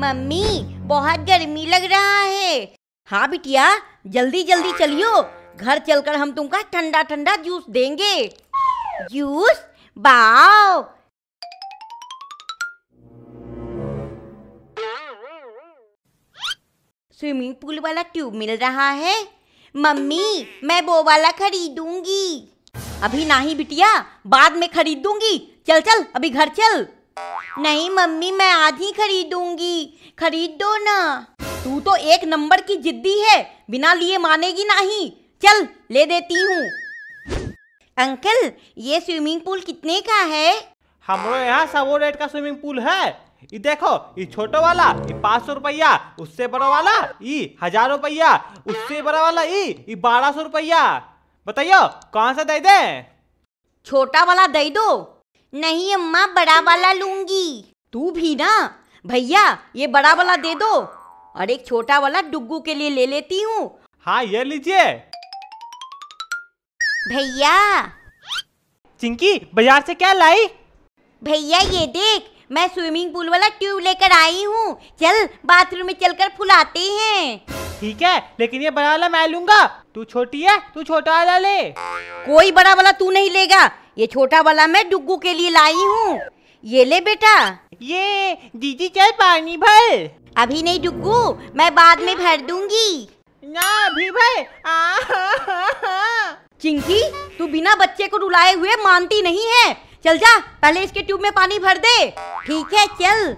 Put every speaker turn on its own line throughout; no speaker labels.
Mummy बहुत गर्मी लग रहा है हाँ बिटिया जल्दी जल्दी चलियो घर चलकर हम तुमका ठंडा ठंडा जूस देंगे जूस बाओ स्विमिंग पूल वाला ट्यूब मिल रहा है मम्मी मैं वो वाला खरीदूंगी अभी नहीं बिटिया बाद में खरीदूंगी चल चल अभी घर चल नहीं मम्मी मैं आधी खरीदूंगी खरीद दो ना तू तो एक नंबर की जिद्दी है बिना लिए मानेगी नहीं चल ले देती हूँ अंकल ये स्विमिंग पूल कितने का है हमारे यहाँ सबो रेट का स्विमिंग पूल है ये देखो ये छोटो वाला ये पाँच सौ रुपया उससे बड़ा वाला ये हजार रुपया उससे बड़ा वाला ये ये बारह सौ रुपया बताइयो कौन सा दे दे छोटा वाला दे दो नहीं अम्मा बड़ा वाला लूंगी तू भी ना भैया ये बड़ा वाला दे दो और एक छोटा वाला डुग्गू के लिए ले लेती हूँ हाँ ये लीजिए भैया चिंकी बाजार से क्या लाई भैया ये देख मैं स्विमिंग पूल वाला ट्यूब लेकर आई हूँ चल बाथरूम में चलकर फुलाते हैं ठीक है लेकिन ये बड़ा वाला मैं लूंगा तू छोटी है तू छोटा वाला ले कोई बड़ा वाला तू नहीं लेगा ये छोटा वाला मैं डुगू के लिए लाई हूँ ये ले बेटा ये दीदी चल पानी भर अभी नहीं डुगू मैं बाद में भर दूंगी ना अभी भर चिंकी तू बिना बच्चे को रुलाए हुए मानती नहीं है चल जा पहले इसके ट्यूब में पानी भर दे ठीक है चल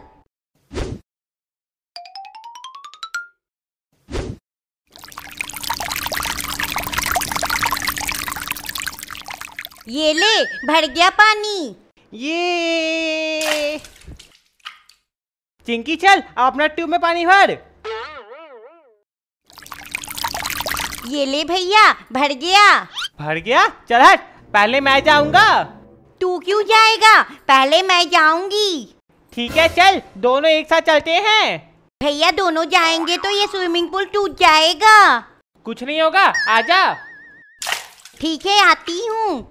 ये ले भर गया पानी ये चिंकी चल अपना ट्यूब में पानी भर ये ले भैया भर गया भर गया चल हट पहले मैं जाऊंगा तू क्यों जाएगा पहले मैं जाऊंगी ठीक है चल दोनों एक साथ चलते हैं भैया दोनों जाएंगे तो ये स्विमिंग पूल टूट जाएगा कुछ नहीं होगा आजा ठीक है आती हूँ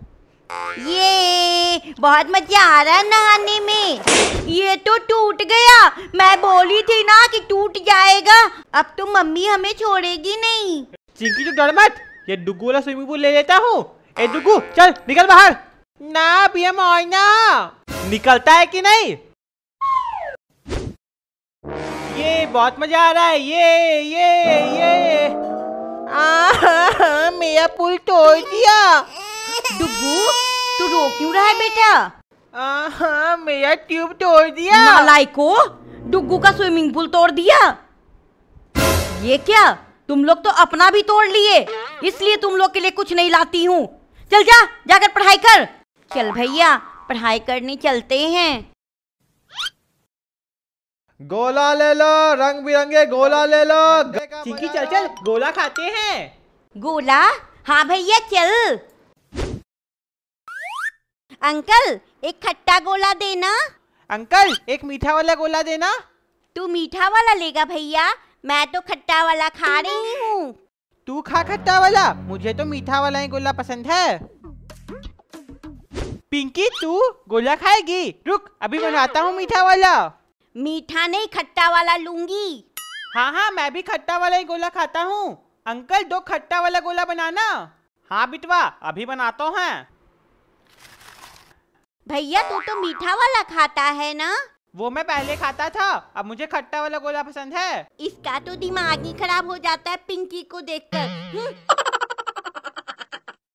ये बहुत मजा आ रहा है नहाने में ये तो टूट गया मैं बोली थी ना कि टूट जाएगा अब तो मम्मी हमें छोड़ेगी नहीं चिंकी तो डर मत ये डुगू वाला स्विमिंग पूल ले लेता हूँ ए डुगू चल निकल बाहर ना भैया मोइना निकलता है कि नहीं ये बहुत मजा आ रहा है ये ये ये आ, हा, हा, मेरा पुल तोड़ दिया डुगू तू रो क्यों रहा है बेटा मेरा ट्यूब तोड़ दिया नालाई को डुगू का स्विमिंग पूल तोड़ दिया ये क्या तुम लोग तो अपना भी तोड़ लिए इसलिए तुम लोग के लिए कुछ नहीं लाती हूँ चल जा जाकर पढ़ाई कर चल भैया पढ़ाई करने चलते हैं गोला ले लो रंग बिरंगे गोला ले लो चल चल गोला खाते हैं गोला हाँ भैया चल अंकल एक खट्टा गोला देना अंकल एक मीठा वाला गोला देना तू मीठा वाला लेगा भैया मैं तो खट्टा वाला खा रही हूँ तू खा खट्टा वाला मुझे तो मीठा वाला ही गोला पसंद है पिंकी तू गोला खाएगी रुक अभी बनाता हूँ मीठा वाला मीठा नहीं खट्टा वाला लूंगी हाँ हाँ मैं भी खट्टा वाला ही गोला खाता हूँ अंकल दो खट्टा वाला गोला बनाना हाँ बिटवा अभी बनाता हूँ भैया तू तो मीठा वाला खाता है ना वो मैं पहले खाता था अब मुझे खट्टा वाला गोला पसंद है इसका तो दिमाग ही खराब हो जाता है पिंकी को देखकर हम्म।